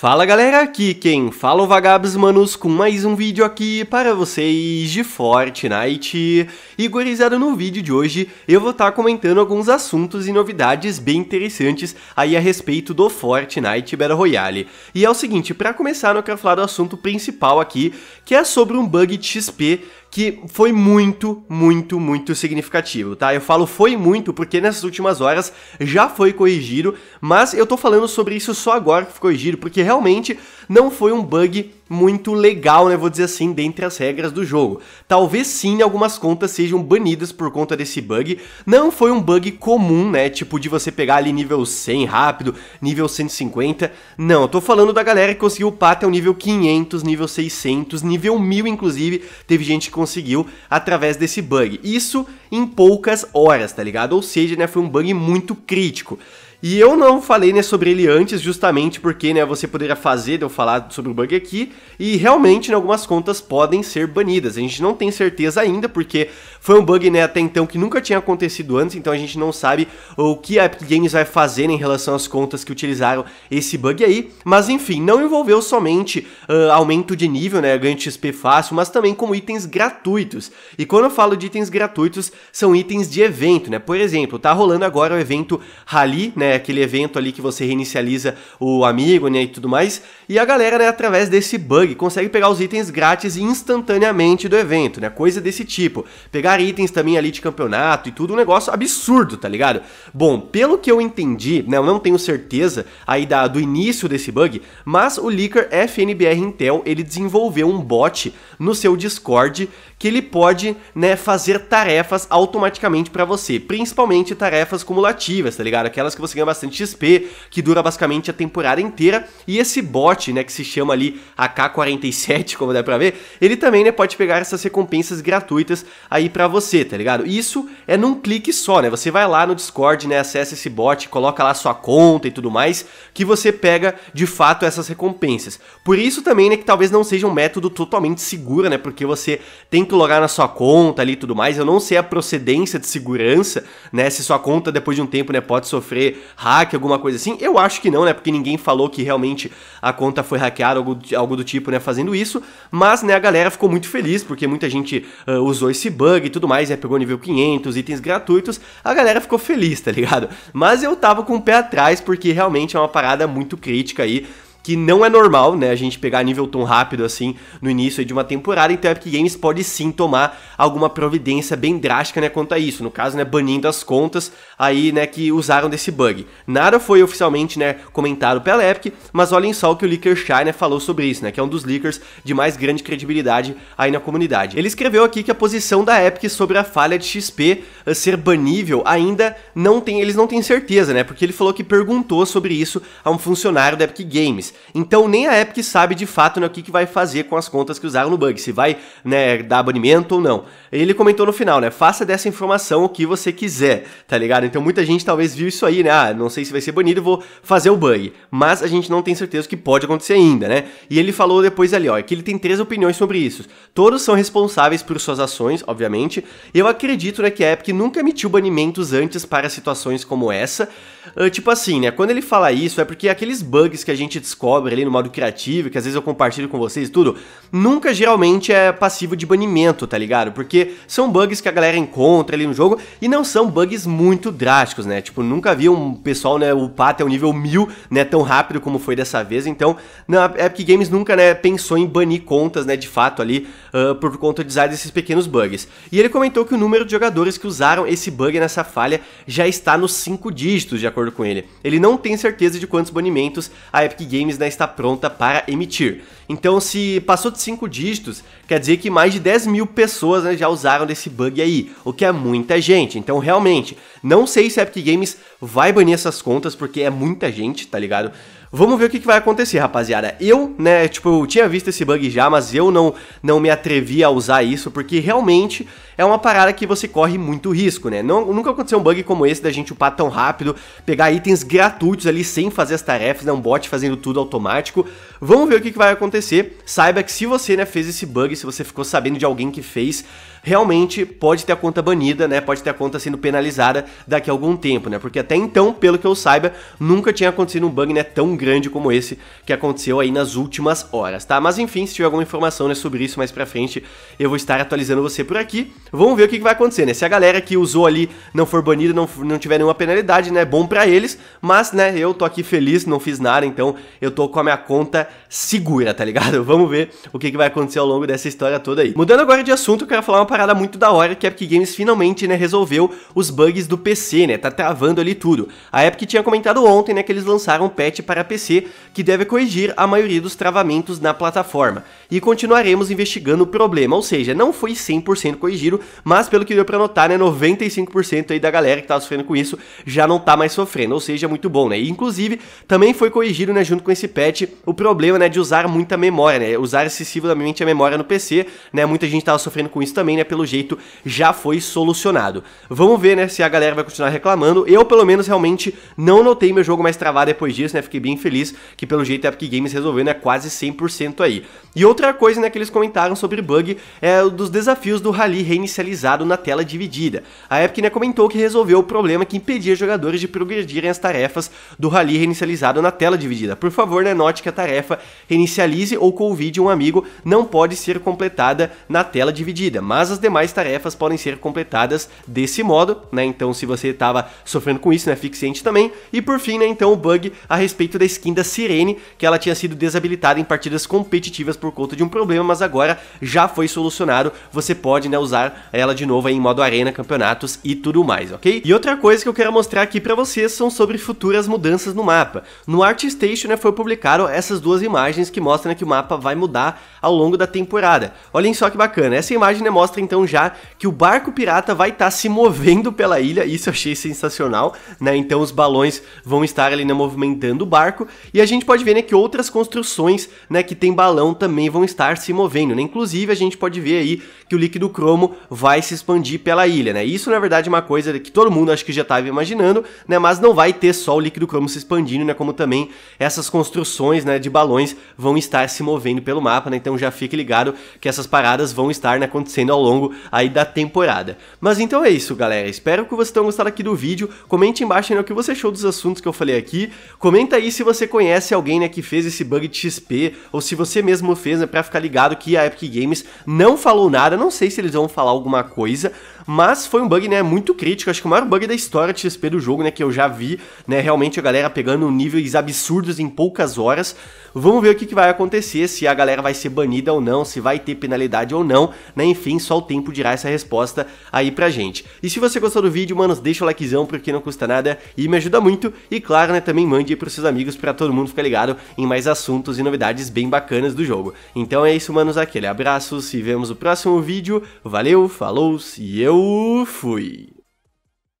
Fala galera, aqui quem fala é o Vagabs Manos com mais um vídeo aqui para vocês de Fortnite. E gurizada, no vídeo de hoje eu vou estar tá comentando alguns assuntos e novidades bem interessantes aí a respeito do Fortnite Battle Royale. E é o seguinte, para começar eu quero falar do assunto principal aqui, que é sobre um bug de XP que foi muito, muito, muito significativo, tá? Eu falo foi muito porque nessas últimas horas já foi corrigido, mas eu tô falando sobre isso só agora que ficou corrigido, porque realmente não foi um bug muito legal, né? Vou dizer assim, dentre as regras do jogo. Talvez sim algumas contas sejam banidas por conta desse bug. Não foi um bug comum, né? Tipo de você pegar ali nível 100 rápido, nível 150. Não, eu tô falando da galera que conseguiu upar até o nível 500, nível 600, nível 1000 inclusive. Teve gente que conseguiu através desse bug. Isso em poucas horas, tá ligado? Ou seja, né, foi um bug muito crítico. E eu não falei né, sobre ele antes, justamente porque né, você poderia fazer eu falar sobre o bug aqui, e realmente né, algumas contas podem ser banidas. A gente não tem certeza ainda, porque foi um bug né, até então que nunca tinha acontecido antes, então a gente não sabe o que a Epic Games vai fazer né, em relação às contas que utilizaram esse bug aí. Mas enfim, não envolveu somente uh, aumento de nível, né, ganho de XP fácil, mas também como itens gratuitos. E quando eu falo de itens gratuitos, são itens de evento, né? Por exemplo, tá rolando agora o evento Rally, né? Né, aquele evento ali que você reinicializa o amigo, né, e tudo mais. E a galera, né, através desse bug, consegue pegar os itens grátis instantaneamente do evento, né, coisa desse tipo. Pegar itens também ali de campeonato e tudo, um negócio absurdo, tá ligado? Bom, pelo que eu entendi, né, eu não tenho certeza aí da, do início desse bug, mas o Licker FNBR Intel, ele desenvolveu um bot no seu Discord que ele pode, né, fazer tarefas automaticamente para você, principalmente tarefas cumulativas, tá ligado? Aquelas que você ganha bastante XP, que dura basicamente a temporada inteira. E esse bot, né, que se chama ali AK-47, como dá pra ver, ele também, né, pode pegar essas recompensas gratuitas aí pra você, tá ligado? Isso é num clique só, né? Você vai lá no Discord, né, acessa esse bot, coloca lá sua conta e tudo mais, que você pega, de fato, essas recompensas. Por isso também, né, que talvez não seja um método totalmente seguro, né, porque você tem que logar na sua conta ali e tudo mais. Eu não sei a procedência de segurança, né, se sua conta depois de um tempo, né, pode sofrer hack, alguma coisa assim? Eu acho que não, né? Porque ninguém falou que realmente a conta foi hackeada, algo, algo do tipo, né? Fazendo isso. Mas, né, a galera ficou muito feliz porque muita gente uh, usou esse bug e tudo mais, né? Pegou nível 500, itens gratuitos. A galera ficou feliz, tá ligado? Mas eu tava com o pé atrás porque realmente é uma parada muito crítica aí que não é normal, né, a gente pegar nível tão rápido assim no início de uma temporada, então a Epic Games pode sim tomar alguma providência bem drástica, né, quanto a isso, no caso, né, banindo as contas aí, né, que usaram desse bug. Nada foi oficialmente, né, comentado pela Epic, mas olhem só o que o Leaker Shy, né, falou sobre isso, né, que é um dos leakers de mais grande credibilidade aí na comunidade. Ele escreveu aqui que a posição da Epic sobre a falha de XP eh, ser banível ainda não tem, eles não têm certeza, né, porque ele falou que perguntou sobre isso a um funcionário da Epic Games, então nem a Epic sabe de fato né, o que, que vai fazer com as contas que usaram no bug, se vai né, dar banimento ou não. Ele comentou no final, né? Faça dessa informação o que você quiser, tá ligado? Então muita gente talvez viu isso aí, né? Ah, não sei se vai ser banido, vou fazer o bug. Mas a gente não tem certeza que pode acontecer ainda, né? E ele falou depois ali, ó, que ele tem três opiniões sobre isso. Todos são responsáveis por suas ações, obviamente. eu acredito né, que a Epic nunca emitiu banimentos antes para situações como essa. Uh, tipo assim, né? Quando ele fala isso, é porque aqueles bugs que a gente descobre descobre ali no modo criativo, que às vezes eu compartilho com vocês e tudo, nunca geralmente é passivo de banimento, tá ligado? Porque são bugs que a galera encontra ali no jogo e não são bugs muito drásticos, né? Tipo, nunca vi um pessoal, né, upar até o nível 1000, né, tão rápido como foi dessa vez, então na Epic Games nunca, né, pensou em banir contas, né, de fato ali, uh, por conta de desses pequenos bugs. E ele comentou que o número de jogadores que usaram esse bug nessa falha já está nos 5 dígitos, de acordo com ele. Ele não tem certeza de quantos banimentos a Epic Games games né, está pronta para emitir. Então, se passou de 5 dígitos, quer dizer que mais de 10 mil pessoas né, já usaram desse bug aí, o que é muita gente. Então, realmente, não sei se a Epic Games vai banir essas contas, porque é muita gente, tá ligado? Vamos ver o que, que vai acontecer, rapaziada. Eu, né, tipo, eu tinha visto esse bug já, mas eu não, não me atrevi a usar isso, porque realmente é uma parada que você corre muito risco, né? Não, nunca aconteceu um bug como esse da gente upar tão rápido, pegar itens gratuitos ali sem fazer as tarefas, né? Um bot fazendo tudo automático. Vamos ver o que, que vai acontecer. Saiba que se você, né, fez esse bug, se você ficou sabendo de alguém que fez, realmente pode ter a conta banida, né? Pode ter a conta sendo penalizada daqui a algum tempo, né? Porque até então, pelo que eu saiba, nunca tinha acontecido um bug né, tão grande como esse que aconteceu aí nas últimas horas, tá? Mas enfim, se tiver alguma informação né, sobre isso mais pra frente, eu vou estar atualizando você por aqui. Vamos ver o que, que vai acontecer, né? Se a galera que usou ali não for banida, não, não tiver nenhuma penalidade, né? É bom para eles, mas, né, eu tô aqui feliz, não fiz nada, então eu tô com a minha conta segura, tá ligado? Vamos ver o que, que vai acontecer ao longo dessa história toda aí. Mudando agora de assunto, eu quero falar uma parada muito da hora que a Epic Games finalmente, né, resolveu os bugs do PC, né, tá travando ali tudo. A Epic tinha comentado ontem, né, que eles lançaram um patch para PC que deve corrigir a maioria dos travamentos na plataforma. E continuaremos investigando o problema, ou seja, não foi 100% corrigido, mas pelo que deu pra notar, né, 95% aí da galera que tava sofrendo com isso já não tá mais sofrendo, ou seja, muito bom, né. E, inclusive, também foi corrigido, né, junto com esse patch, o problema, né, de usar muita memória, né, usar excessivamente a memória no PC, né, muita gente tava sofrendo com isso também, né, pelo jeito, já foi solucionado. Vamos ver, né, se a galera vai continuar reclamando. Eu, pelo menos, realmente não notei meu jogo mais travado depois disso, né? Fiquei bem feliz que, pelo jeito, a Epic Games resolveu, né? Quase 100% aí. E outra coisa, né, que eles comentaram sobre bug é o dos desafios do rally reinicializado na tela dividida. A Epic, né, comentou que resolveu o problema que impedia jogadores de progredirem as tarefas do rally reinicializado na tela dividida. Por favor, né, note que a tarefa reinicialize ou convide um amigo não pode ser completada na tela dividida, mas as demais tarefas podem ser completadas desse modo, né? Então, se você estava sofrendo com isso, né, fique ciente também. E por fim, né, então o bug a respeito da skin da Sirene, que ela tinha sido desabilitada em partidas competitivas por conta de um problema, mas agora já foi solucionado. Você pode, né, usar ela de novo em modo arena, campeonatos e tudo mais, ok? E outra coisa que eu quero mostrar aqui para vocês são sobre futuras mudanças no mapa. No ArtStation, né, foi publicado essas duas imagens que mostram né, que o mapa vai mudar ao longo da temporada. Olhem só que bacana, essa imagem né, mostra mostra então já que o barco pirata vai estar tá se movendo pela ilha, isso eu achei sensacional, né? Então os balões vão estar ali né, movimentando o barco e a gente pode ver né, que outras construções né, que tem balão também vão estar se movendo, né? Inclusive a gente pode ver aí que o líquido cromo vai se expandir pela ilha, né? Isso na verdade é uma coisa que todo mundo acho que já estava imaginando, né? Mas não vai ter só o líquido cromo se expandindo, né? Como também essas construções né, de balões vão estar se movendo pelo mapa, né? Então já fique ligado que essas paradas vão estar né, acontecendo ao longo longo aí da temporada. Mas então é isso, galera. Espero que vocês tenham gostado aqui do vídeo. Comente embaixo né, o que você achou dos assuntos que eu falei aqui. Comenta aí se você conhece alguém né, que fez esse bug de XP ou se você mesmo fez, né, para ficar ligado que a Epic Games não falou nada. Não sei se eles vão falar alguma coisa, mas foi um bug, né, muito crítico. Acho que o maior bug da história de XP do jogo, né, que eu já vi, né, realmente a galera pegando níveis absurdos em poucas horas. Vamos ver o que, que vai acontecer, se a galera vai ser banida ou não, se vai ter penalidade ou não, né, enfim, só o tempo dirá essa resposta aí pra gente. E se você gostou do vídeo, manos, deixa o likezão porque não custa nada e me ajuda muito. E claro, né, também mande aí pros seus amigos para todo mundo ficar ligado em mais assuntos e novidades bem bacanas do jogo. Então é isso, manos, aquele abraço, se vemos no próximo vídeo. Valeu, falou e eu fui!